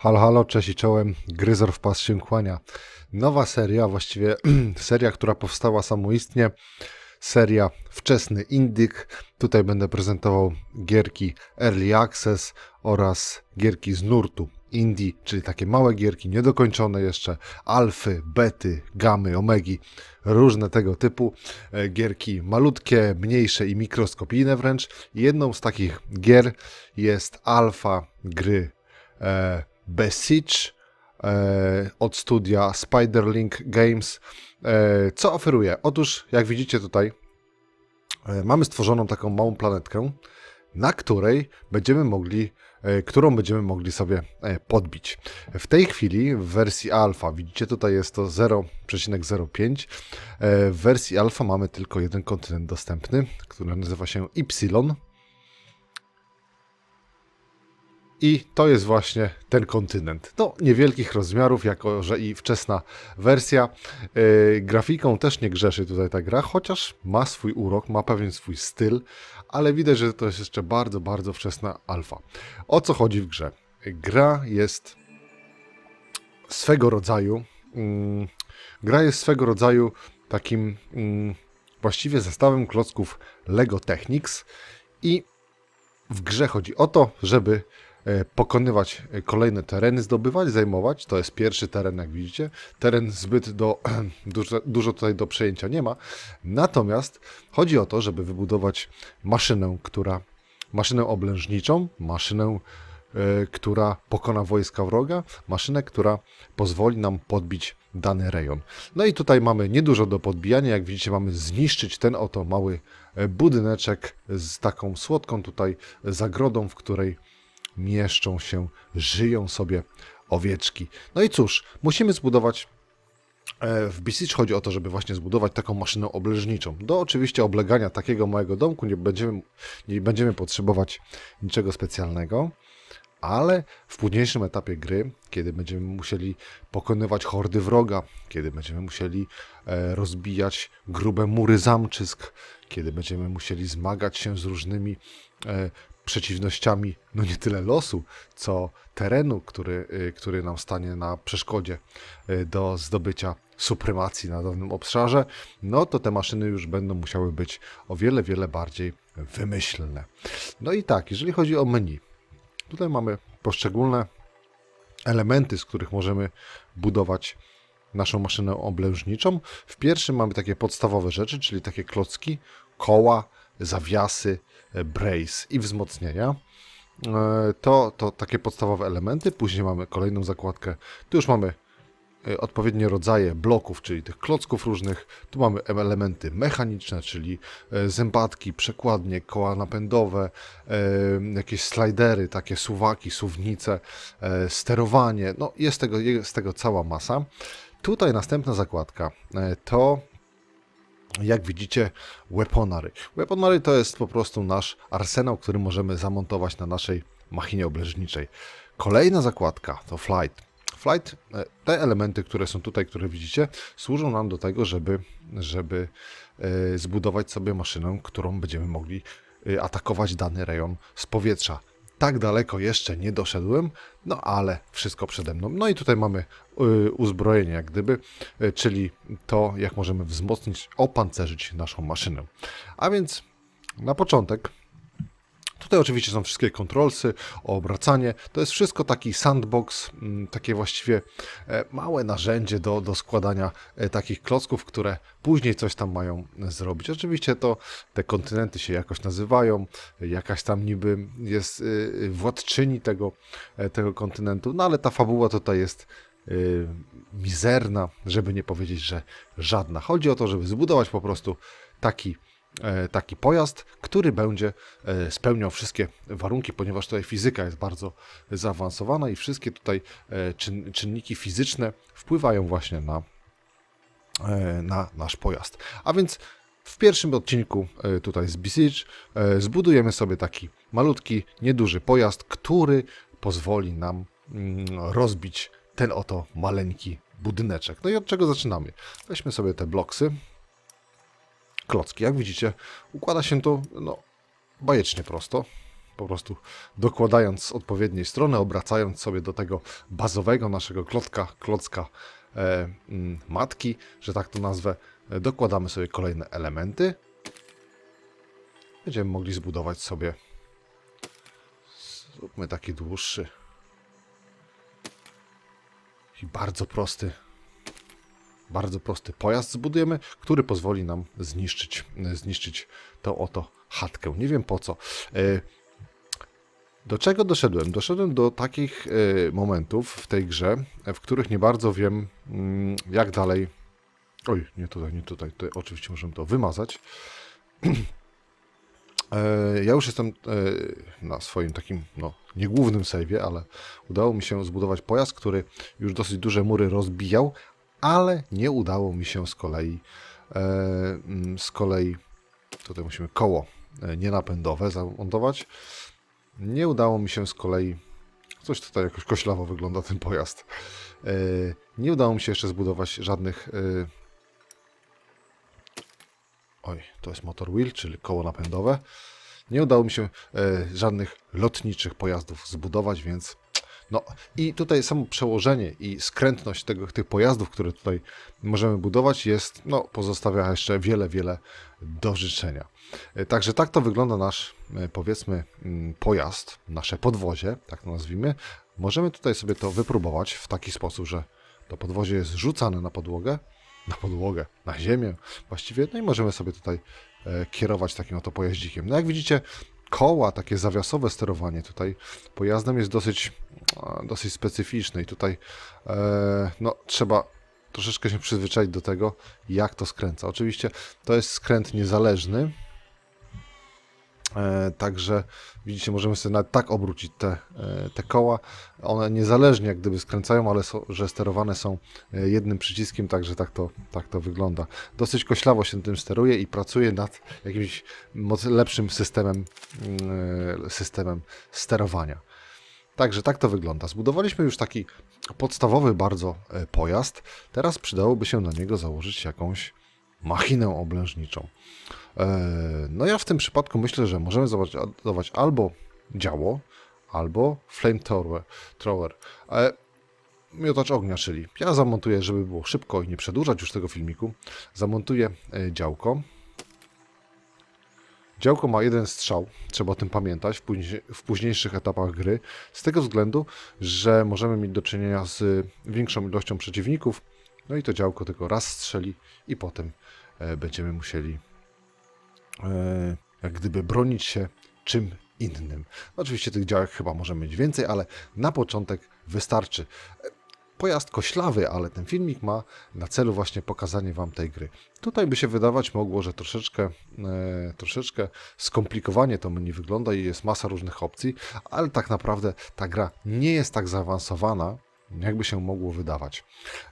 Halo, halo, cześć i czołem. Gryzor w pas się kłania. Nowa seria, właściwie seria, która powstała samoistnie. Seria Wczesny Indyk. Tutaj będę prezentował gierki Early Access oraz gierki z nurtu Indie, czyli takie małe gierki, niedokończone jeszcze, alfy, bety, gamy, omegi, różne tego typu e, gierki, malutkie, mniejsze i mikroskopijne wręcz. Jedną z takich gier jest alfa gry e, Besiege e, od studia Spiderlink Games. E, co oferuje? Otóż, jak widzicie tutaj, e, mamy stworzoną taką małą planetkę, na której będziemy mogli, którą będziemy mogli sobie podbić. W tej chwili w wersji alfa, widzicie tutaj jest to 0,05, w wersji alfa mamy tylko jeden kontynent dostępny, który nazywa się Y I to jest właśnie ten kontynent. No, niewielkich rozmiarów, jako że i wczesna wersja. Yy, grafiką też nie grzeszy tutaj ta gra, chociaż ma swój urok, ma pewien swój styl, ale widać, że to jest jeszcze bardzo, bardzo wczesna alfa. O co chodzi w grze? Gra jest swego rodzaju. Yy, gra jest swego rodzaju takim yy, właściwie zestawem klocków Lego Technics i w grze chodzi o to, żeby E, pokonywać e, kolejne tereny, zdobywać, zajmować. To jest pierwszy teren, jak widzicie. Teren zbyt do, dużo, dużo tutaj do przejęcia nie ma. Natomiast chodzi o to, żeby wybudować maszynę, która maszynę oblężniczą, maszynę, e, która pokona wojska wroga, maszynę, która pozwoli nam podbić dany rejon. No i tutaj mamy niedużo do podbijania, jak widzicie mamy zniszczyć ten oto mały budyneczek z taką słodką tutaj zagrodą, w której mieszczą się, żyją sobie owieczki. No i cóż, musimy zbudować e, w Bisicz chodzi o to, żeby właśnie zbudować taką maszynę obleżniczą. Do oczywiście oblegania takiego małego domku nie będziemy, nie będziemy potrzebować niczego specjalnego, ale w późniejszym etapie gry, kiedy będziemy musieli pokonywać hordy wroga, kiedy będziemy musieli e, rozbijać grube mury zamczysk, kiedy będziemy musieli zmagać się z różnymi e, przeciwnościami, no nie tyle losu, co terenu, który, y, który nam stanie na przeszkodzie y, do zdobycia supremacji na danym obszarze, no to te maszyny już będą musiały być o wiele, wiele bardziej wymyślne. No i tak, jeżeli chodzi o menu, tutaj mamy poszczególne elementy, z których możemy budować naszą maszynę oblężniczą. W pierwszym mamy takie podstawowe rzeczy, czyli takie klocki, koła, zawiasy, brace i wzmocnienia. E, to, to takie podstawowe elementy. Później mamy kolejną zakładkę. Tu już mamy e, odpowiednie rodzaje bloków, czyli tych klocków różnych. Tu mamy elementy mechaniczne, czyli e, zębatki, przekładnie, koła napędowe, jakieś slidery, takie suwaki, suwnice, sterowanie. No jest tego, jest tego cała masa. Tutaj następna zakładka to jak widzicie, weaponary. Weaponary to jest po prostu nasz arsenał, który możemy zamontować na naszej machinie obleżniczej. Kolejna zakładka to flight. Flight, e, te elementy, które są tutaj, które widzicie, służą nam do tego, żeby, żeby e, zbudować sobie maszynę, którą będziemy mogli e, atakować dany rejon z powietrza. Tak daleko jeszcze nie doszedłem, no ale wszystko przede mną. No i tutaj mamy y, uzbrojenie jak gdyby, y, czyli to jak możemy wzmocnić, opancerzyć naszą maszynę. A więc na początek Tutaj oczywiście są wszystkie kontrolsy, obracanie. To jest wszystko taki sandbox, mm, takie właściwie e, małe narzędzie do, do składania e, takich klocków, które później coś tam mają e, zrobić. Oczywiście to te kontynenty się jakoś nazywają, jakaś tam niby jest władczyni tego, tego kontynentu, no ale ta fabuła tutaj jest mizerna, żeby nie powiedzieć, że żadna. Chodzi o to, żeby zbudować po prostu taki E, taki pojazd, który będzie e, spełniał wszystkie warunki, ponieważ tutaj fizyka jest bardzo zaawansowana i wszystkie tutaj e, czynniki fizyczne wpływają właśnie na, na nasz pojazd. A więc w pierwszym odcinku tutaj z Besiege zbudujemy sobie taki malutki, nieduży pojazd, który pozwoli nam mm, rozbić ten oto maleńki budyneczek. No i od czego zaczynamy? Weźmy sobie te bloksy, klocki. Jak widzicie, układa się to no, bajecznie prosto. Po prostu dokładając z odpowiedniej strony, obracając sobie do tego bazowego naszego klocka, klocka e, mm, matki, że tak to nazwę, e, dokładamy sobie kolejne elementy. Będziemy mogli zbudować sobie zróbmy taki dłuższy i bardzo prosty bardzo prosty pojazd zbudujemy, który pozwoli nam zniszczyć, zniszczyć tą oto chatkę. Nie wiem po co. E, do czego doszedłem? Doszedłem do takich e, momentów w tej grze, w których nie bardzo wiem, mm, jak dalej... Oj, nie tutaj, nie tutaj. To oczywiście możemy to wymazać. E, ja już jestem na swoim takim, no, nie głównym save'ie, ale udało mi się zbudować pojazd, który już dosyć duże mury rozbijał, ale nie udało mi się z kolei, e, mm, z kolei tutaj musimy koło e, nienapędowe zamontować. Nie udało mi się z kolei, coś tutaj jakoś koślawo wygląda ten pojazd, e, nie udało mi się jeszcze zbudować żadnych, oj, to jest motor wheel, czyli koło napędowe. Nie udało mi się żadnych lotniczych pojazdów zbudować, więc no i tutaj samo przełożenie i skrętność tego, tych pojazdów, które tutaj możemy budować, jest, no, pozostawia jeszcze wiele, wiele do życzenia. E, także tak to wygląda nasz, e, powiedzmy, mm, pojazd, nasze podwozie, tak to nazwijmy. Możemy tutaj sobie to wypróbować w taki sposób, że to podwozie jest rzucane na podłogę, na podłogę, na ziemię właściwie, no i możemy sobie tutaj e, kierować takim oto pojazdikiem. No jak widzicie, koła, takie zawiasowe sterowanie tutaj pojazdem jest dosyć, dosyć specyficzne i tutaj e, no, trzeba troszeczkę się przyzwyczaić do tego, jak to skręca. Oczywiście to jest skręt niezależny, E, także widzicie, możemy sobie nawet tak obrócić te, e, te koła. One niezależnie jak gdyby skręcają, ale że sterowane są e, jednym przyciskiem, także tak to, tak to wygląda. Dosyć koślawo się tym steruje i pracuje nad jakimś lepszym systemem, mm, systemem sterowania. Także tak to wygląda. Zbudowaliśmy już taki podstawowy bardzo pojazd. Teraz przydałoby się na niego założyć jakąś machinę oblężniczą. E, no ja w tym przypadku myślę, że możemy załadować albo działo, albo flamethrower. Thrower. E, miotacz ognia, czyli ja zamontuję, żeby było szybko i nie przedłużać już tego filmiku, zamontuję e, działko. Działko ma jeden strzał, trzeba o tym pamiętać w, późniejszych etapach gry, z tego względu, że możemy mieć do czynienia z większą ilością przeciwników, no i to działko tylko raz strzeli i potem e, będziemy musieli e, jak gdyby bronić się czym innym. Oczywiście tych działek chyba możemy mieć więcej, ale na początek wystarczy. E, pojazd koślawy, ale ten filmik ma na celu właśnie pokazanie Wam tej gry. Tutaj by się wydawać mogło, że troszeczkę, e, troszeczkę skomplikowanie to menu wygląda i jest masa różnych opcji, ale tak naprawdę ta gra nie jest tak zaawansowana, jakby się mogło wydawać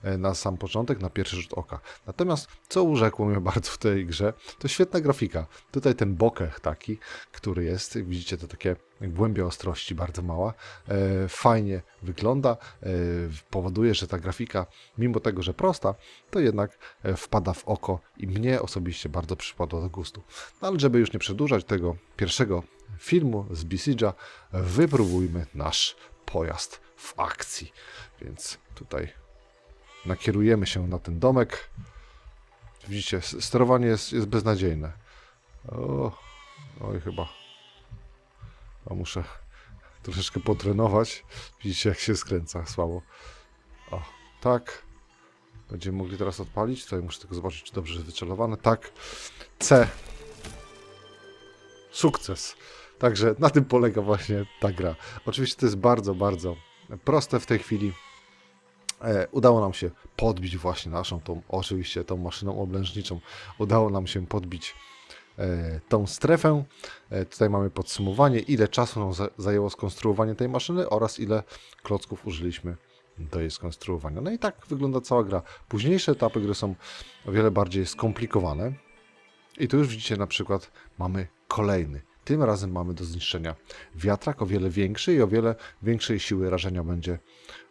e, na sam początek, na pierwszy rzut oka. Natomiast co urzekło mnie bardzo w tej grze, to świetna grafika. Tutaj ten bokeh taki, który jest, widzicie to takie głębia ostrości bardzo mała, e, fajnie wygląda, e, powoduje, że ta grafika, mimo tego, że prosta, to jednak wpada w oko i mnie osobiście bardzo przypadło do gustu. No, ale żeby już nie przedłużać tego pierwszego filmu z Bissidża, wypróbujmy nasz pojazd w akcji. Więc tutaj nakierujemy się na ten domek. Widzicie, sterowanie jest, jest beznadziejne. O, oj, chyba. A muszę troszeczkę potrenować. Widzicie, jak się skręca słabo. O, tak. Będziemy mogli teraz odpalić. Tutaj muszę tylko zobaczyć, czy dobrze jest wycelowane. Tak. C. Sukces. Także na tym polega właśnie ta gra. Oczywiście to jest bardzo, bardzo proste w tej chwili. E, udało nam się podbić właśnie naszą, tą, oczywiście tą maszyną oblężniczą. Udało nam się podbić e, tą strefę. E, tutaj mamy podsumowanie, ile czasu nam zajęło skonstruowanie tej maszyny oraz ile klocków użyliśmy do jej skonstruowania. No i tak wygląda cała gra. Późniejsze etapy gry są o wiele bardziej skomplikowane. I tu już widzicie na przykład mamy kolejny tym razem mamy do zniszczenia wiatrak o wiele większy i o wiele większej siły rażenia będzie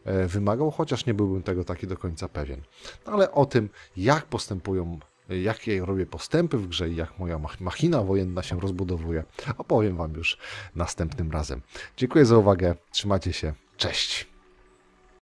e, wymagał, chociaż nie byłbym tego taki do końca pewien. No ale o tym, jak postępują, jakie robię postępy w grze i jak moja machina wojenna się rozbudowuje, opowiem Wam już następnym razem. Dziękuję za uwagę, trzymajcie się, cześć!